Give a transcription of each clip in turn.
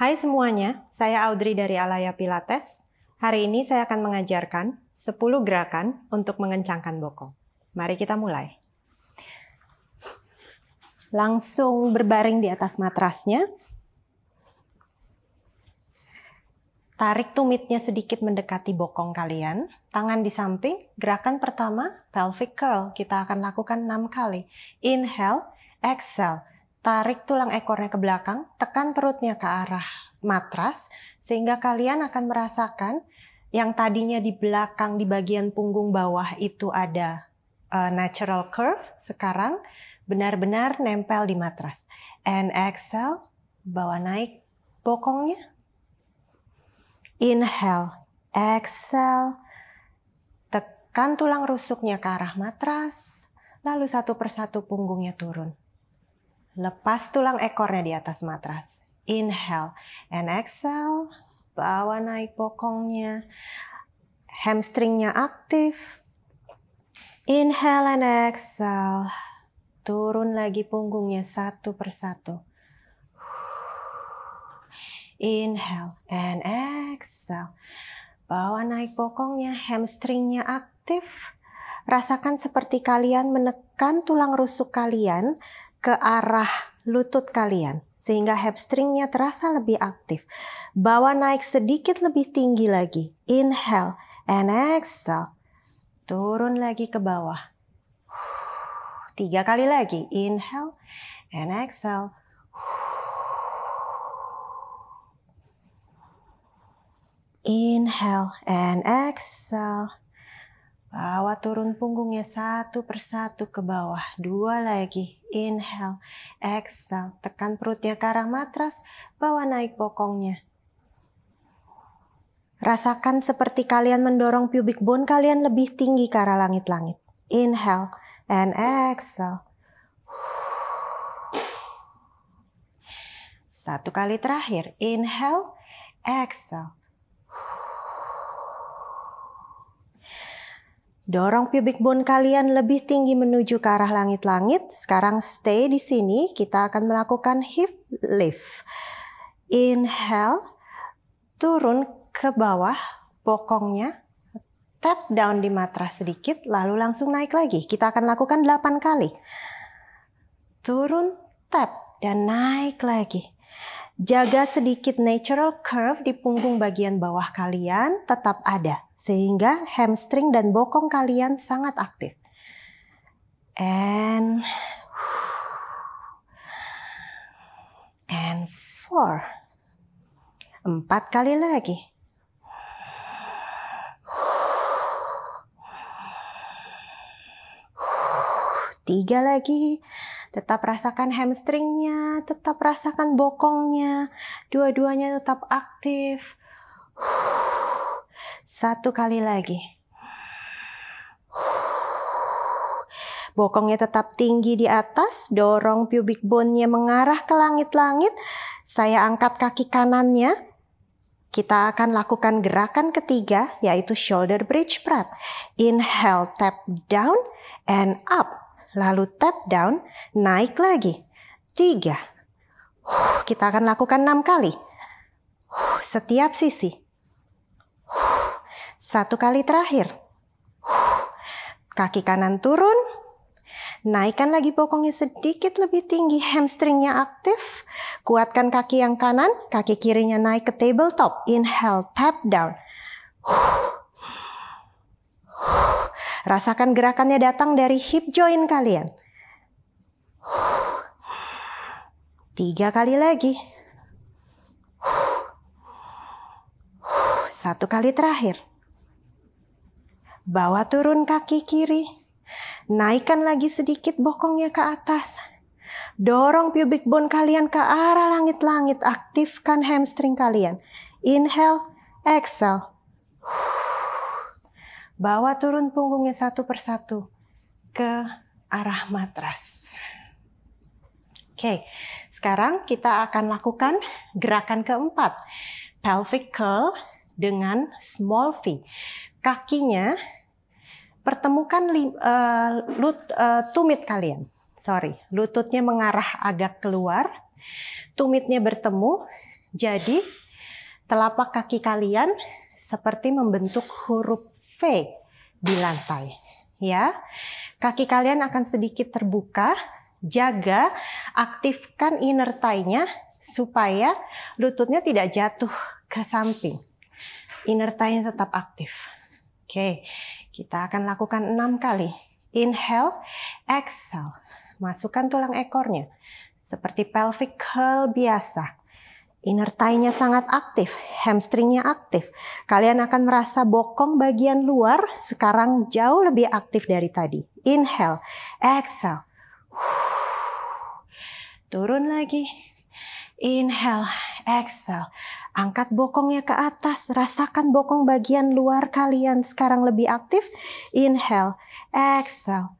Hai semuanya, saya Audrey dari Alaya Pilates. Hari ini saya akan mengajarkan 10 gerakan untuk mengencangkan bokong. Mari kita mulai. Langsung berbaring di atas matrasnya. Tarik tumitnya sedikit mendekati bokong kalian. Tangan di samping, gerakan pertama pelvic curl. Kita akan lakukan 6 kali. Inhale, exhale Tarik tulang ekornya ke belakang, tekan perutnya ke arah matras, sehingga kalian akan merasakan yang tadinya di belakang di bagian punggung bawah itu ada uh, natural curve, sekarang benar-benar nempel di matras. And exhale, bawa naik bokongnya. Inhale, exhale, tekan tulang rusuknya ke arah matras, lalu satu persatu punggungnya turun. Lepas tulang ekornya di atas matras. Inhale and exhale. Bawa naik bokongnya. Hamstringnya aktif. Inhale and exhale. Turun lagi punggungnya satu persatu. Inhale and exhale. Bawa naik bokongnya, hamstringnya aktif. Rasakan seperti kalian menekan tulang rusuk kalian ke arah lutut kalian sehingga hamstringnya terasa lebih aktif. Bawa naik sedikit lebih tinggi lagi. Inhale and exhale. Turun lagi ke bawah. Tiga kali lagi. Inhale and exhale. Inhale and exhale. Bawa turun punggungnya satu persatu ke bawah. Dua lagi. Inhale, exhale. Tekan perutnya ke arah matras. Bawa naik bokongnya. Rasakan seperti kalian mendorong pubic bone kalian lebih tinggi ke arah langit-langit. Inhale and exhale. Satu kali terakhir. Inhale, exhale. Dorong pubic bone kalian lebih tinggi menuju ke arah langit-langit. Sekarang stay di sini. Kita akan melakukan hip lift. Inhale, turun ke bawah bokongnya. Tap down di matras sedikit, lalu langsung naik lagi. Kita akan lakukan 8 kali. Turun, tap, dan naik lagi. Jaga sedikit natural curve di punggung bagian bawah kalian tetap ada, sehingga hamstring dan bokong kalian sangat aktif. And and four. Empat kali lagi. Tiga lagi. Tetap rasakan hamstringnya, tetap rasakan bokongnya. Dua-duanya tetap aktif. Satu kali lagi. Bokongnya tetap tinggi di atas, dorong pubic bone-nya mengarah ke langit-langit. Saya angkat kaki kanannya, kita akan lakukan gerakan ketiga yaitu shoulder bridge prep. Inhale, tap down and up lalu tap down, naik lagi. Tiga. kita akan lakukan enam kali. setiap sisi. satu kali terakhir. kaki kanan turun. Naikkan lagi bokongnya sedikit lebih tinggi, hamstringnya aktif. Kuatkan kaki yang kanan, kaki kirinya naik ke tabletop. Inhale, tap down. Uh, Rasakan gerakannya datang dari hip joint kalian. Tiga kali lagi. Satu kali terakhir. Bawa turun kaki kiri. Naikkan lagi sedikit bokongnya ke atas. Dorong pubic bone kalian ke arah langit-langit. Aktifkan hamstring kalian. Inhale, exhale. Bawa turun punggungnya satu persatu ke arah matras. Oke, sekarang kita akan lakukan gerakan keempat. Pelvic curl dengan small V. Kakinya pertemukan uh, lut, eh, tumit kalian. Sorry, lututnya mengarah agak keluar, tumitnya bertemu. Jadi telapak kaki kalian seperti membentuk huruf V di lantai. Ya, kaki kalian akan sedikit terbuka. Jaga, aktifkan inner thigh-nya supaya lututnya tidak jatuh ke samping. Inner thigh-nya tetap aktif. Oke, kita akan lakukan enam kali. Inhale, exhale. Masukkan tulang ekornya. Seperti pelvic curl biasa. Inner thigh-nya sangat aktif, hamstringnya aktif. Kalian akan merasa bokong bagian luar sekarang jauh lebih aktif dari tadi. Inhale, exhale. Turun lagi. Inhale, exhale. Angkat bokongnya ke atas, rasakan bokong bagian luar kalian sekarang lebih aktif. Inhale, exhale.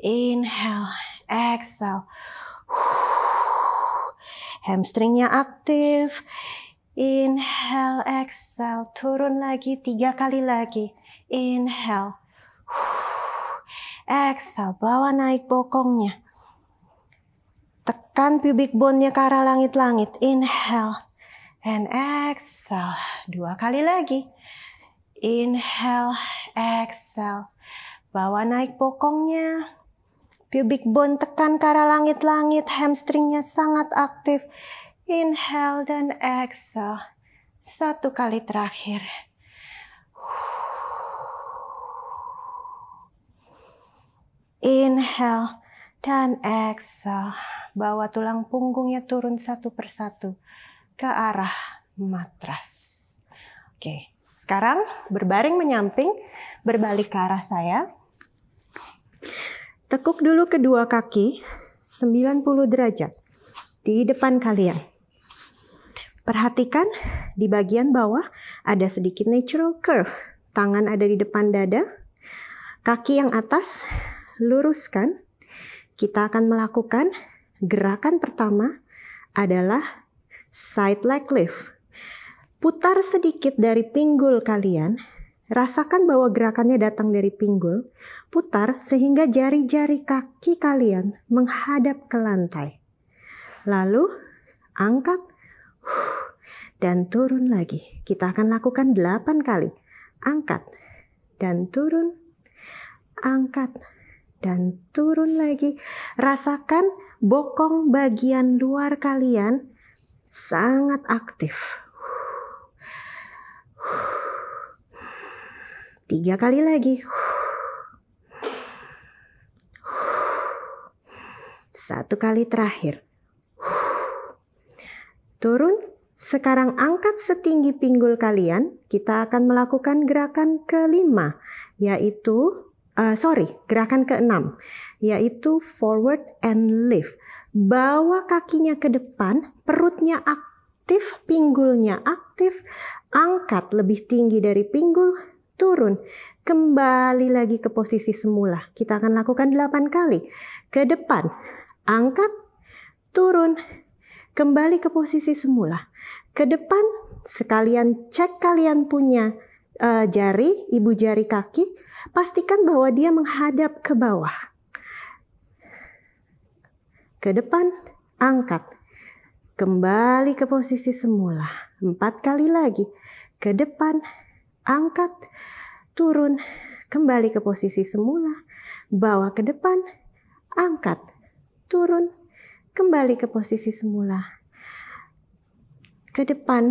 Inhale, exhale hamstringnya aktif. Inhale, exhale, turun lagi tiga kali lagi. Inhale, exhale, bawa naik bokongnya. Tekan pubic bone-nya ke arah langit-langit. Inhale, and exhale. Dua kali lagi. Inhale, exhale. Bawa naik bokongnya. Pubic bone tekan ke arah langit-langit, hamstringnya sangat aktif. Inhale dan exhale. Satu kali terakhir. Inhale dan exhale. Bawa tulang punggungnya turun satu persatu ke arah matras. Oke, sekarang berbaring menyamping, berbalik ke arah saya. Tekuk dulu kedua kaki 90 derajat di depan kalian. Perhatikan di bagian bawah ada sedikit natural curve. Tangan ada di depan dada, kaki yang atas luruskan. Kita akan melakukan gerakan pertama adalah side leg lift. Putar sedikit dari pinggul kalian Rasakan bahwa gerakannya datang dari pinggul, putar sehingga jari-jari kaki kalian menghadap ke lantai. Lalu angkat dan turun lagi. Kita akan lakukan 8 kali. Angkat dan turun, angkat dan turun lagi. Rasakan bokong bagian luar kalian sangat aktif. Tiga kali lagi. Satu kali terakhir. Turun. Sekarang angkat setinggi pinggul kalian. Kita akan melakukan gerakan kelima, yaitu uh, sorry, gerakan keenam, yaitu forward and lift. Bawa kakinya ke depan, perutnya aktif, pinggulnya aktif, angkat lebih tinggi dari pinggul, turun, kembali lagi ke posisi semula. Kita akan lakukan 8 kali. Ke depan, angkat, turun, kembali ke posisi semula. Ke depan, sekalian cek kalian punya uh, jari, ibu jari kaki, pastikan bahwa dia menghadap ke bawah. Ke depan, angkat. Kembali ke posisi semula. Empat kali lagi. Ke depan, angkat, turun, kembali ke posisi semula, bawa ke depan, angkat, turun, kembali ke posisi semula, ke depan,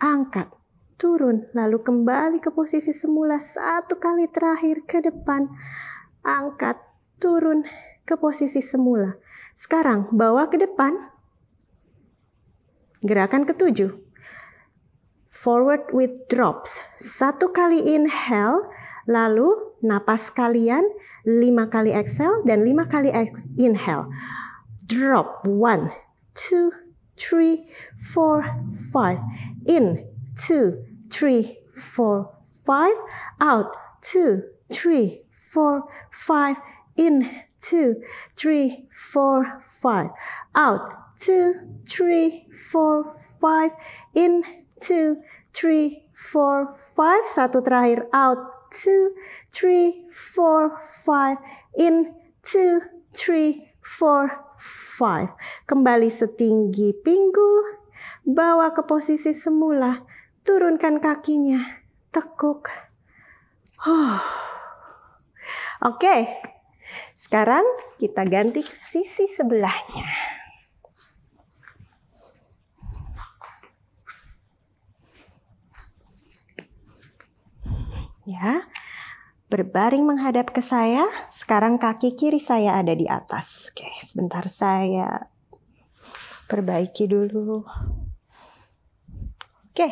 angkat, turun, lalu kembali ke posisi semula satu kali terakhir ke depan, angkat, turun ke posisi semula. Sekarang bawa ke depan, gerakan ketujuh, forward with drops. Satu kali inhale, lalu napas kalian lima kali exhale dan lima kali inhale. Drop one, two, three, four, five. In, two, three, four, five. Out, two, three, four, five. In, two, three, four, five. Out, two, three, four, five. In, two, three, four, five. Satu terakhir out. Two, three, four, five. In two, three, four, five. Kembali setinggi pinggul. Bawa ke posisi semula. Turunkan kakinya. Tekuk. Huh. Oke. Okay. Sekarang kita ganti ke sisi sebelahnya. Ya. Berbaring menghadap ke saya. Sekarang kaki kiri saya ada di atas. Oke, sebentar saya perbaiki dulu. Oke.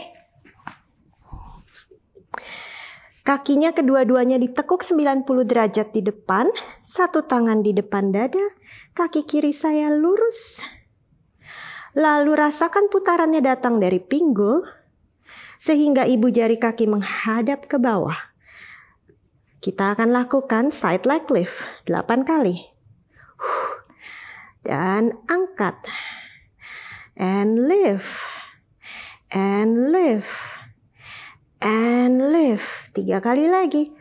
Kakinya kedua-duanya ditekuk 90 derajat di depan, satu tangan di depan dada, kaki kiri saya lurus. Lalu rasakan putarannya datang dari pinggul, sehingga ibu jari kaki menghadap ke bawah. Kita akan lakukan side leg lift 8 kali. Dan angkat. And lift. And lift. And lift. Tiga kali lagi.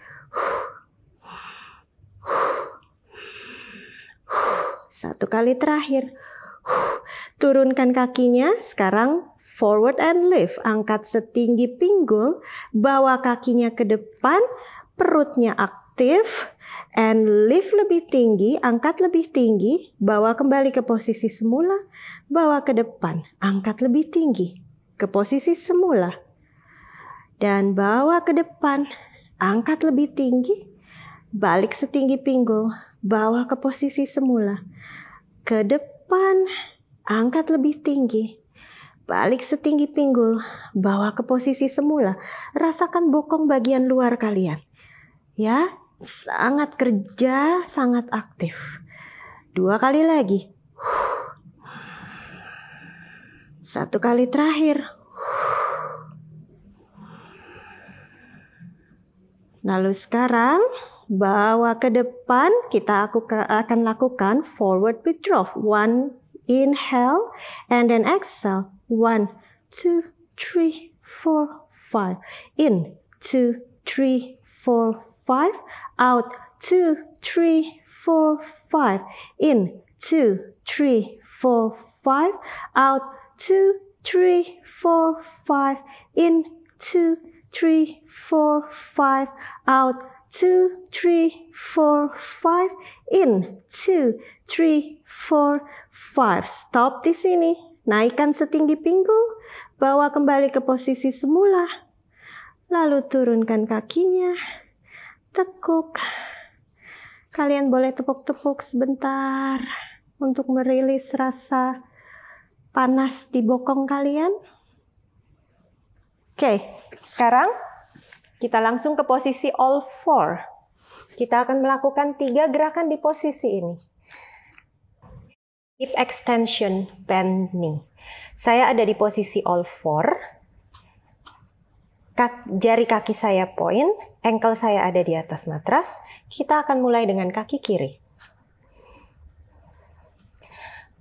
Satu kali terakhir. Turunkan kakinya. Sekarang Forward and lift. Angkat setinggi pinggul, bawa kakinya ke depan, perutnya aktif. And lift lebih tinggi, angkat lebih tinggi, bawa kembali ke posisi semula, bawa ke depan, angkat lebih tinggi, ke posisi semula. Dan bawa ke depan, angkat lebih tinggi, balik setinggi pinggul, bawa ke posisi semula. Ke depan, angkat lebih tinggi, balik setinggi pinggul, bawa ke posisi semula, rasakan bokong bagian luar kalian. Ya, sangat kerja, sangat aktif. Dua kali lagi. Satu kali terakhir. Lalu sekarang bawa ke depan kita akan lakukan forward withdraw One inhale and then exhale. One, two, three, four, five. In, two, three, four, five. Out, two, three, four, five. In, two, three, four, five. Out, two, three, four, five. In, two, three, four, five. Out, two, three, four, five. In, two, three, four, five. Stop this, Ini. Naikkan setinggi pinggul, bawa kembali ke posisi semula. Lalu turunkan kakinya, tekuk. Kalian boleh tepuk-tepuk sebentar untuk merilis rasa panas di bokong kalian. Oke, sekarang kita langsung ke posisi all four. Kita akan melakukan tiga gerakan di posisi ini hip extension bend knee. Saya ada di posisi all four. jari kaki saya point, ankle saya ada di atas matras. Kita akan mulai dengan kaki kiri.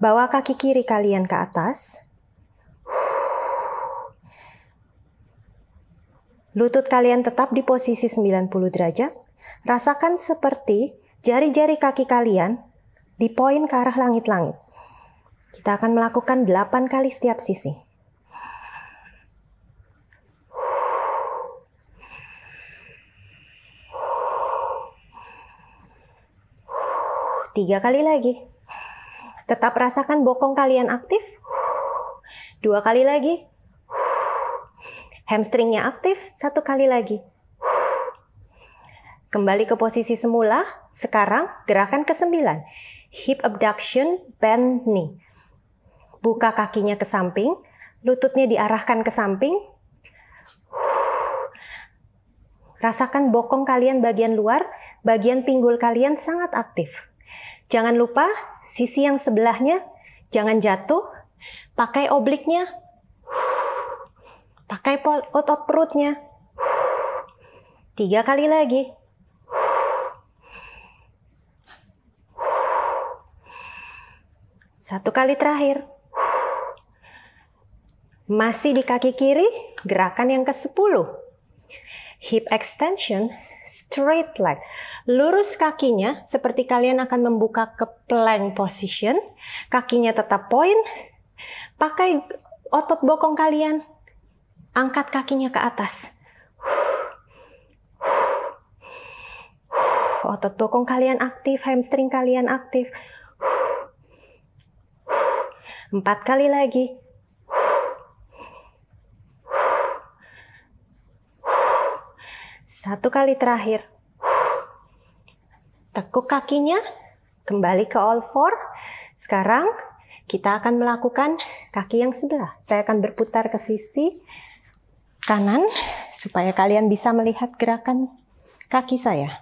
Bawa kaki kiri kalian ke atas. Lutut kalian tetap di posisi 90 derajat. Rasakan seperti jari-jari kaki kalian di poin ke arah langit-langit. Kita akan melakukan 8 kali setiap sisi. Tiga kali lagi. Tetap rasakan bokong kalian aktif. Dua kali lagi. Hamstringnya aktif. Satu kali lagi. Kembali ke posisi semula. Sekarang gerakan ke sembilan. Hip abduction, bend knee buka kakinya ke samping, lututnya diarahkan ke samping. Rasakan bokong kalian bagian luar, bagian pinggul kalian sangat aktif. Jangan lupa sisi yang sebelahnya jangan jatuh. Pakai obliknya. Pakai otot perutnya. Tiga kali lagi. Satu kali terakhir. Masih di kaki kiri, gerakan yang ke-10. Hip extension, straight leg. Lurus kakinya seperti kalian akan membuka ke plank position. Kakinya tetap point. Pakai otot bokong kalian. Angkat kakinya ke atas. Otot bokong kalian aktif, hamstring kalian aktif. Empat kali lagi. Satu kali terakhir. Tekuk kakinya, kembali ke all four. Sekarang kita akan melakukan kaki yang sebelah. Saya akan berputar ke sisi kanan supaya kalian bisa melihat gerakan kaki saya.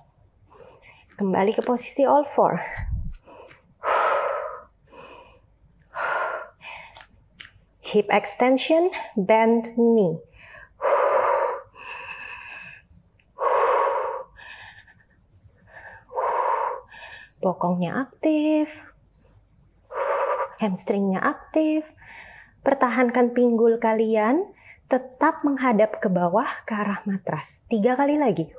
Kembali ke posisi all four. Hip extension, bend knee. bokongnya aktif, hamstringnya aktif. Pertahankan pinggul kalian tetap menghadap ke bawah ke arah matras. Tiga kali lagi.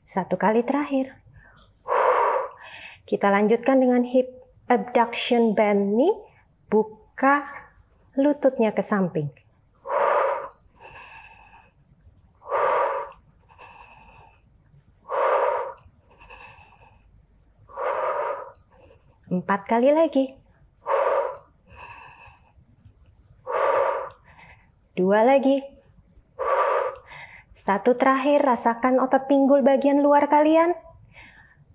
Satu kali terakhir. Kita lanjutkan dengan hip abduction bend knee. Buka lututnya ke samping. Empat kali lagi. Dua lagi. Satu terakhir, rasakan otot pinggul bagian luar kalian.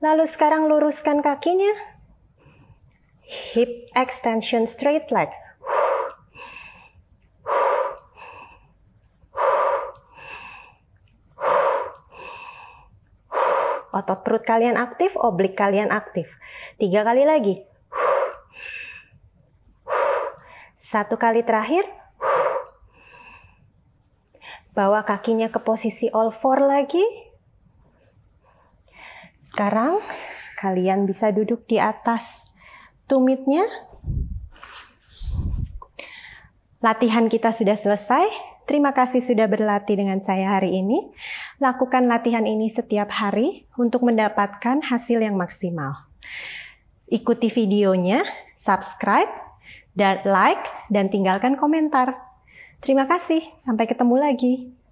Lalu sekarang luruskan kakinya. Hip extension straight leg. perut kalian aktif, oblik kalian aktif. Tiga kali lagi. Satu kali terakhir. Bawa kakinya ke posisi all four lagi. Sekarang kalian bisa duduk di atas tumitnya. Latihan kita sudah selesai. Terima kasih sudah berlatih dengan saya hari ini. Lakukan latihan ini setiap hari untuk mendapatkan hasil yang maksimal. Ikuti videonya, subscribe, dan like, dan tinggalkan komentar. Terima kasih, sampai ketemu lagi.